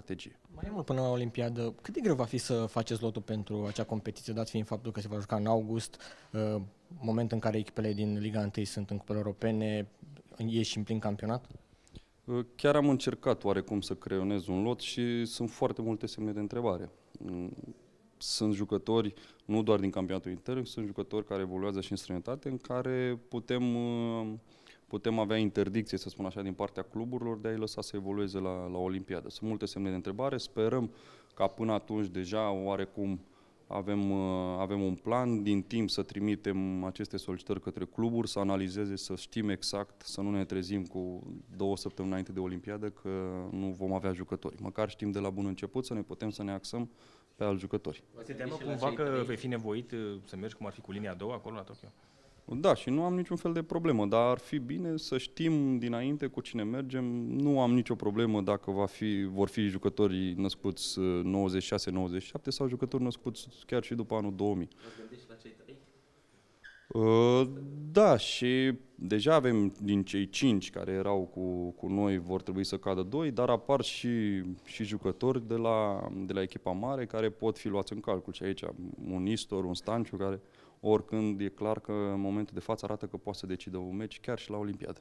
strategie. Mai mult până la Olimpiadă, cât de greu va fi să faceți lotul pentru acea competiție, dat fiind faptul că se va juca în august, uh, moment în care echipele din Liga 1 sunt în cupele europene, ieși în plin campionat? Uh, chiar am încercat oarecum să creionez un lot și sunt foarte multe semne de întrebare. Mm, sunt jucători, nu doar din campionatul intern, sunt jucători care evoluează și în străinătate, în care putem uh, putem avea interdicție, să spun așa, din partea cluburilor de a-i lăsa să evolueze la, la Olimpiadă. Sunt multe semne de întrebare, sperăm ca până atunci deja oarecum avem, uh, avem un plan din timp să trimitem aceste solicitări către cluburi, să analizeze, să știm exact, să nu ne trezim cu două săptămâni înainte de Olimpiadă că nu vom avea jucători. Măcar știm de la bun început să ne putem să ne axăm pe al jucători. Vă teamă uh, cumva că vei fi nevoit uh, să mergi cum ar fi cu linia a doua acolo la Tokyo? Da, și nu am niciun fel de problemă, dar ar fi bine să știm dinainte cu cine mergem. Nu am nicio problemă dacă va fi, vor fi jucătorii născuți 96-97 uh, sau jucători născuți chiar și după anul 2000. Vă gândiți la cei trei? Uh, da, și deja avem din cei cinci care erau cu, cu noi, vor trebui să cadă doi, dar apar și, și jucători de la, de la echipa mare care pot fi luați în calcul. Și aici un Istor, un Stanciu, care oricând e clar că în momentul de față arată că poate să decidă un meci chiar și la Olimpiadă.